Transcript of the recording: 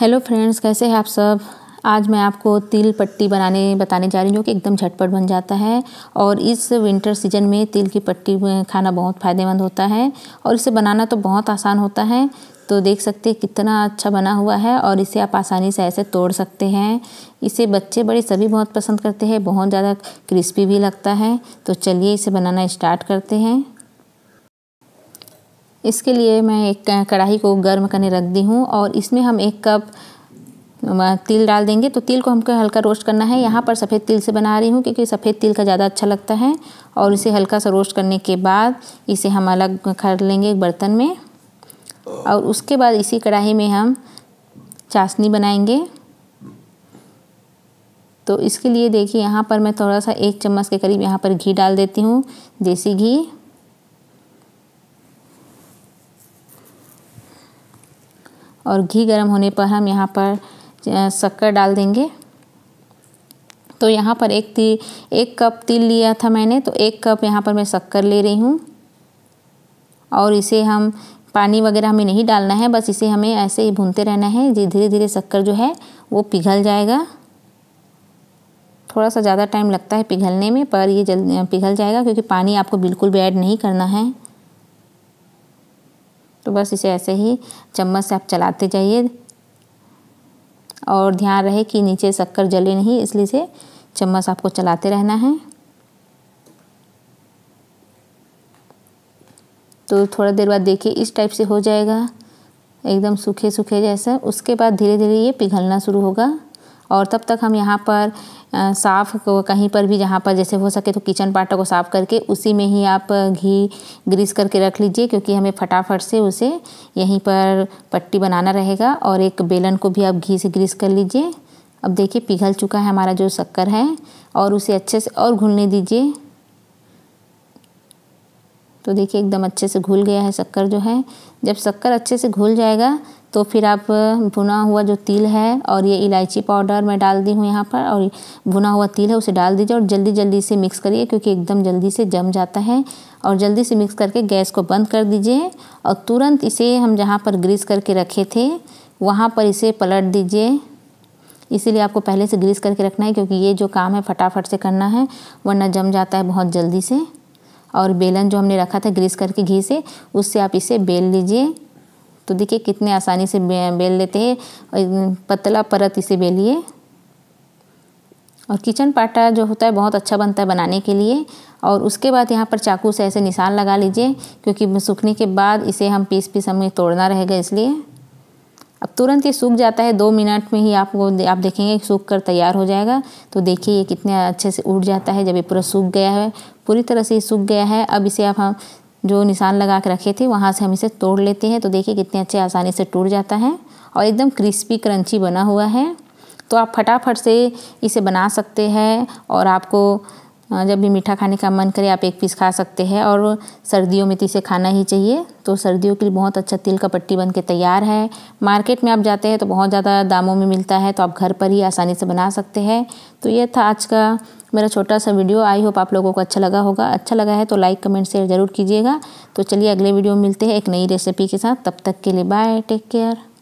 hello friends कैसे हैं आप सब आज मैं आपको तिल पट्टी बनाने बताने जा रही हूँ जो कि एकदम झटपट बन जाता है और इस विंटर सीजन में तिल की पट्टी खाना बहुत फ़ायदेमंद होता है और इसे बनाना तो बहुत आसान होता है तो देख सकते हैं कितना अच्छा बना हुआ है और इसे आप आसानी से ऐसे तोड़ सकते हैं इसे बच्चे बड़े सभी बहुत पसंद करते हैं बहुत ज़्यादा क्रिस्पी भी लगता है तो चलिए इसे बनाना स्टार्ट करते हैं इसके लिए मैं एक कढ़ाई को गर्म करने रख दी हूँ और इसमें हम एक कप तिल डाल देंगे तो तिल को हमको हल्का रोस्ट करना है यहाँ पर सफ़ेद तिल से बना रही हूँ क्योंकि सफ़ेद तिल का ज़्यादा अच्छा लगता है और इसे हल्का सा रोस्ट करने के बाद इसे हम अलग कर लेंगे एक बर्तन में और उसके बाद इसी कढ़ाई में हम चाशनी बनाएंगे तो इसके लिए देखिए यहाँ पर मैं थोड़ा सा एक चम्मच के करीब यहाँ पर घी डाल देती हूँ देसी घी और घी गर्म होने पर हम यहाँ पर शक्कर डाल देंगे तो यहाँ पर एक ती एक कप तिल लिया था मैंने तो एक कप यहाँ पर मैं शक्कर ले रही हूँ और इसे हम पानी वगैरह हमें नहीं डालना है बस इसे हमें ऐसे ही भूनते रहना है जी धीरे धीरे शक्कर जो है वो पिघल जाएगा थोड़ा सा ज़्यादा टाइम लगता है पिघलने में पर ये जल्द पिघल जाएगा क्योंकि पानी आपको बिल्कुल भी ऐड नहीं करना है तो बस इसे ऐसे ही चम्मच से आप चलाते जाइए और ध्यान रहे कि नीचे शक्कर जले नहीं इसलिए से चम्मच आपको चलाते रहना है तो थोड़ा देर बाद देखिए इस टाइप से हो जाएगा एकदम सूखे सूखे जैसा उसके बाद धीरे धीरे ये पिघलना शुरू होगा और तब तक हम यहाँ पर साफ़ कहीं पर भी जहाँ पर जैसे हो सके तो किचन पाटा को साफ़ करके उसी में ही आप घी ग्रीस करके रख लीजिए क्योंकि हमें फटाफट से उसे यहीं पर पट्टी बनाना रहेगा और एक बेलन को भी आप घी से ग्रीस कर लीजिए अब देखिए पिघल चुका है हमारा जो शक्कर है और उसे अच्छे से और घुलने दीजिए तो देखिए एकदम अच्छे से घुल गया है शक्कर जो है जब शक्कर अच्छे से घुल जाएगा तो फिर आप भुना हुआ जो तिल है और ये इलायची पाउडर मैं डाल दी हूँ यहाँ पर और भुना हुआ तिल है उसे डाल दीजिए और जल्दी जल्दी से मिक्स करिए क्योंकि एकदम जल्दी से जम जाता है और जल्दी से मिक्स करके गैस को बंद कर दीजिए और तुरंत इसे हम जहाँ पर ग्रीस करके रखे थे वहाँ पर इसे पलट दीजिए इसीलिए आपको पहले से ग्रीस करके रखना है क्योंकि ये जो काम है फटाफट से करना है वरना जम जाता है बहुत जल्दी से और बेलन जो हमने रखा था ग्रीस करके घी से उससे आप इसे बेल लीजिए तो देखिए कितने आसानी से बेल लेते हैं पतला परत इसे बेलिए और किचन पाटा जो होता है बहुत अच्छा बनता है बनाने के लिए और उसके बाद यहाँ पर चाकू से ऐसे निशान लगा लीजिए क्योंकि सूखने के बाद इसे हम पीस पीस हमें तोड़ना रहेगा इसलिए अब तुरंत ये सूख जाता है दो मिनट में ही आपको आप देखेंगे सूख कर तैयार हो जाएगा तो देखिए ये कितने अच्छे से उठ जाता है जब ये पूरा सूख गया है पूरी तरह से सूख गया है अब इसे आप हम जो निशान लगा के रखे थे वहाँ से हम इसे तोड़ लेते हैं तो देखिए कितने अच्छे आसानी से टूट जाता है और एकदम क्रिस्पी क्रंची बना हुआ है तो आप फटाफट से इसे बना सकते हैं और आपको जब भी मीठा खाने का मन करे आप एक पीस खा सकते हैं और सर्दियों में तो इसे खाना ही चाहिए तो सर्दियों के लिए बहुत अच्छा तिल का पट्टी बन के तैयार है मार्केट में आप जाते हैं तो बहुत ज़्यादा दामों में मिलता है तो आप घर पर ही आसानी से बना सकते हैं तो ये था आज का मेरा छोटा सा वीडियो आई होप आप लोगों को अच्छा लगा होगा अच्छा लगा है तो लाइक कमेंट शेयर ज़रूर कीजिएगा तो चलिए अगले वीडियो में मिलते हैं एक नई रेसिपी के साथ तब तक के लिए बाय टेक केयर